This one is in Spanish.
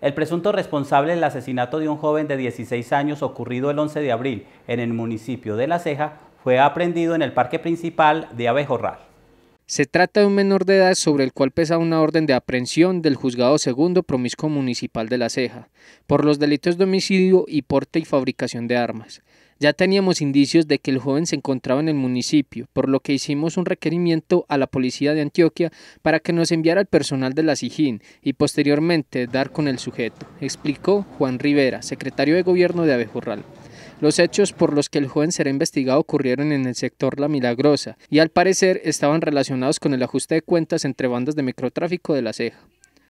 El presunto responsable del asesinato de un joven de 16 años ocurrido el 11 de abril en el municipio de La Ceja fue aprendido en el parque principal de Abejorral. Se trata de un menor de edad sobre el cual pesa una orden de aprehensión del juzgado segundo promiscuo municipal de La Ceja por los delitos de homicidio y porte y fabricación de armas. Ya teníamos indicios de que el joven se encontraba en el municipio, por lo que hicimos un requerimiento a la policía de Antioquia para que nos enviara el personal de la SIGIN y posteriormente dar con el sujeto, explicó Juan Rivera, secretario de gobierno de Abejorral. Los hechos por los que el joven será investigado ocurrieron en el sector La Milagrosa y al parecer estaban relacionados con el ajuste de cuentas entre bandas de microtráfico de la ceja.